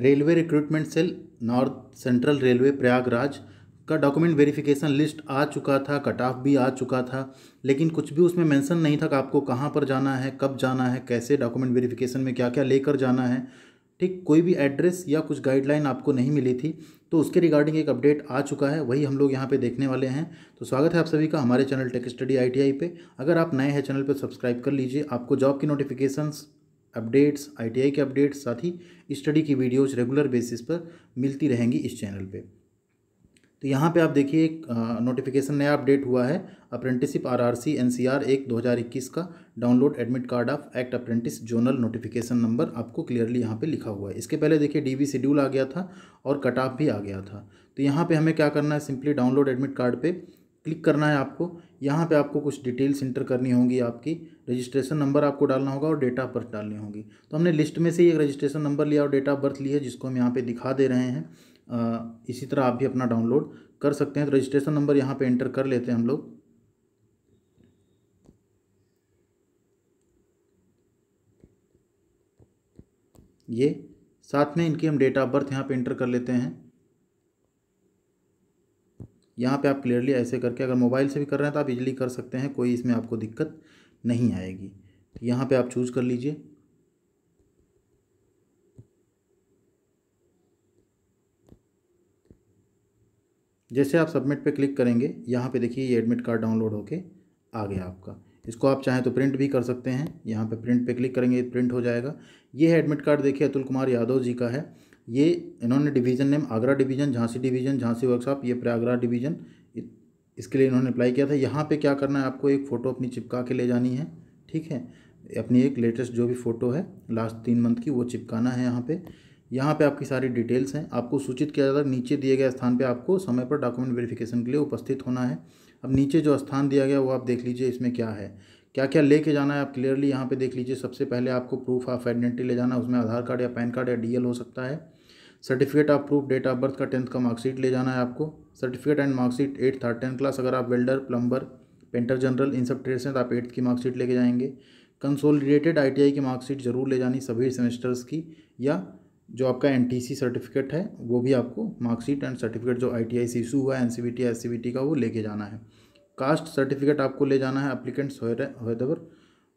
railway recruitment cell north central railway Prayagraj का document verification list आ चुका था कट ऑफ भी आ चुका था लेकिन कुछ भी उसमें मेंशन नहीं था कि आपको कहाँ पर जाना है कब जाना है कैसे डॉक्यूमेंट वेरिफिकेशन में क्या क्या लेकर जाना है ठीक कोई भी एड्रेस या कुछ गाइडलाइन आपको नहीं मिली थी तो उसके रिगार्डिंग एक अपडेट आ चुका है वही हम लोग यहाँ पे देखने वाले हैं तो स्वागत है आप सभी का हमारे चैनल टेक स्टडी आईटीआई पे अगर आप नए हैं चैनल पे सब्सक्राइब कर लीजिए आपको जॉब की नोटिफिकेशंस अपडेट्स आईटीआई के अपडेट्स साथ ही स्टडी की वीडियोज रेगुलर बेसिस पर मिलती रहेंगी इस चैनल पर तो यहाँ पे आप देखिए एक नोटिफिकेशन नया अपडेट हुआ है अप्रेंटिसिप आरआरसी एनसीआर एक 2021 का download admit card of act apprentice zonal notification number आपको क्लियरली यहाँ पे लिखा हुआ है इसके पहले देखिए डी वी शेड्यूल आ गया था और कट ऑफ भी आ गया था तो यहाँ पर हमें क्या करना है सिंपली डाउनलोड एडमिट कार्ड पर क्लिक करना है आपको यहाँ पर आपको कुछ डिटेल्स इंटर करनी होंगी आपकी रजिस्ट्रेशन नंबर आपको डालना होगा और डेट ऑफ बर्थ डालनी होगी तो हमने लिस्ट में से ही एक रजिस्ट्रेशन नंबर लिया और डेट ऑफ बर्थ लिया जिसको हम यहाँ पे दिखा दे रहे हैं आ, इसी तरह आप भी अपना डाउनलोड कर सकते हैं तो रजिस्ट्रेशन नंबर यहाँ पे एंटर कर लेते हैं हम लोग ये साथ में इनकी हम डेट ऑफ बर्थ यहाँ पे एंटर कर लेते हैं यहाँ पे आप क्लियरली ऐसे करके अगर मोबाइल से भी कर रहे हैं तो आप इजली कर सकते हैं कोई इसमें आपको दिक्कत नहीं आएगी तो यहाँ पे आप चूज़ कर लीजिए जैसे आप सबमिट पे क्लिक करेंगे यहाँ पे देखिए ये एडमिट कार्ड डाउनलोड होके आ गया आपका इसको आप चाहें तो प्रिंट भी कर सकते हैं यहाँ पे प्रिंट पे क्लिक करेंगे प्रिंट हो जाएगा ये है एडमिट कार्ड देखिए अतुल कुमार यादव जी का है ये इन्होंने division name Agra division Jhansi division Jhansi workshop ये प्रयागराज डिवीज़न इसके लिए इन्होंने अप्लाई किया था यहाँ पे क्या करना है आपको एक फ़ोटो अपनी चिपका के ले जानी है ठीक है अपनी एक लेटेस्ट जो भी फ़ोटो है लास्ट तीन मंथ की वो चिपकाना है यहाँ पे यहाँ पे आपकी सारी डिटेल्स हैं आपको सूचित किया जाता है नीचे दिए गए स्थान पे आपको समय पर डॉक्यूमेंट वेरिफिकेशन के लिए उपस्थित होना है अब नीचे जो स्थान दिया गया वो आप देख लीजिए इसमें क्या है क्या क्या लेके जाना है आप क्लियरली यहाँ पे देख लीजिए सबसे पहले आपको प्रूफ ऑफ आइडेंटिटी ले जाना है उसमें आधार कार्ड या पैन कार्ड या डीएल हो सकता है certificate of proof date of birth का टेंथ का मार्कशीट ले जाना है आपको certificate and marksheet eighth third tenth class अगर आप वेल्डर प्लम्बर पेंटर जनरल इन सब ट्रेड्स हैं तो आप एट्थ की मार्कशीट लेके जाएंगे कंसोलिडेटेड आईटीआई की मार्कशीट जरूर ले जानी सभी सेमेस्टर्स की या जो आपका एन सर्टिफिकेट है वो भी आपको मार्कशीट एंड सर्टिफिकेट जो आई टी आई से इशू हुआ है N C B T S C B T का वो लेके जाना है कास्ट सर्टिफिकेट आपको ले जाना है अप्लीकेंट्स होरेवर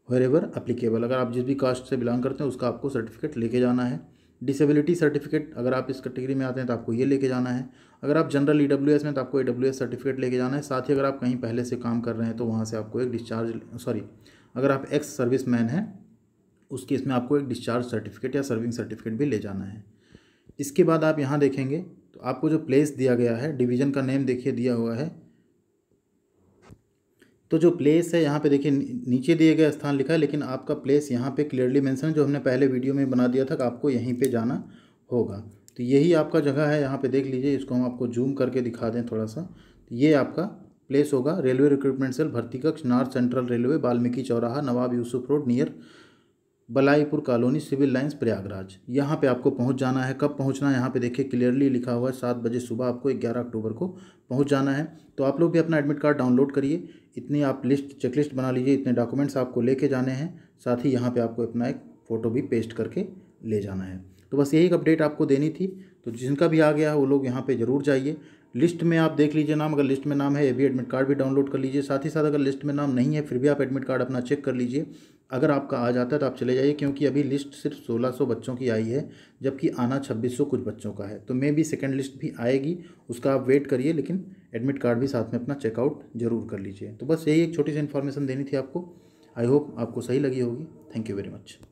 होरेवर अप्लीकेबल अगर आप जिस भी कास्ट से बिलोंग करते हैं उसका आपको सर्टिफिकेट लेके जाना है डिसेबिलिटी सर्टिफिकेट अगर आप इस कैटेगरी में आते हैं तो आपको ये लेके जाना है अगर आप जनरल ई e में तो आपको ई e सर्टिफिकेट लेके जाना है साथ ही अगर आप कहीं पहले से काम कर रहे हैं तो वहाँ से आपको एक डिस्चार्ज सॉरी अगर आप एक्स सर्विस मैन हैं उस केस में आपको एक डिस्चार्ज सर्टिफिकेट या सर्विंग सर्टिफिकेट भी ले जाना है इसके बाद आप यहाँ देखेंगे तो आपको जो प्लेस दिया गया है डिवीज़न का नेम देखिए दिया हुआ है तो जो प्लेस है यहाँ पे देखिए नीचे दिए गए स्थान लिखा है लेकिन आपका प्लेस यहाँ पे क्लियरली मेंशन जो हमने पहले वीडियो में बना दिया था कि आपको यहीं पे जाना होगा तो यही आपका जगह है यहाँ पे देख लीजिए इसको हम आपको जूम करके दिखा दें थोड़ा सा तो ये आपका प्लेस होगा रेलवे रिक्रूटमेंट सेल भर्ती कक्ष नॉर्थ सेंट्रल रेलवे वाल्मीकि चौराहा Nawab Yusuf road near Balaipur colony civil lines Prayagraj यहाँ पे आपको पहुँच जाना है कब पहुँचना है यहाँ पे देखिए क्लियरली लिखा हुआ है सात बजे सुबह आपको ग्यारह अक्टूबर को पहुँच जाना है तो आप लोग भी अपना एडमिट कार्ड डाउनलोड करिए इतनी आप लिस्ट चेकलिस्ट बना लीजिए इतने डॉक्यूमेंट्स आपको लेके जाने हैं साथ ही यहाँ पर आपको अपना एक फ़ोटो भी पेस्ट करके ले जाना है तो बस यही अपडेट आपको देनी थी तो जिनका भी आ गया है वो लोग यहाँ पे ज़रूर जाइए लिस्ट में आप देख लीजिए नाम अगर लिस्ट में नाम है ये भी एडमिट कार्ड भी डाउनलोड कर लीजिए साथ ही साथ अगर लिस्ट में नाम नहीं है फिर भी आप एडमिट कार्ड अपना चेक कर लीजिए अगर आपका आ जाता है तो आप चले जाइए क्योंकि अभी लिस्ट सिर्फ 1600 बच्चों की आई है जबकि आना 2600 कुछ बच्चों का है तो मे भी सेकेंड लिस्ट भी आएगी उसका आप वेट करिए लेकिन एडमिट कार्ड भी साथ में अपना चेकआउट जरूर कर लीजिए तो बस यही एक छोटी सी इन्फॉर्मेशन देनी थी आपको आई होप आपको सही लगी होगी थैंक यू वेरी मच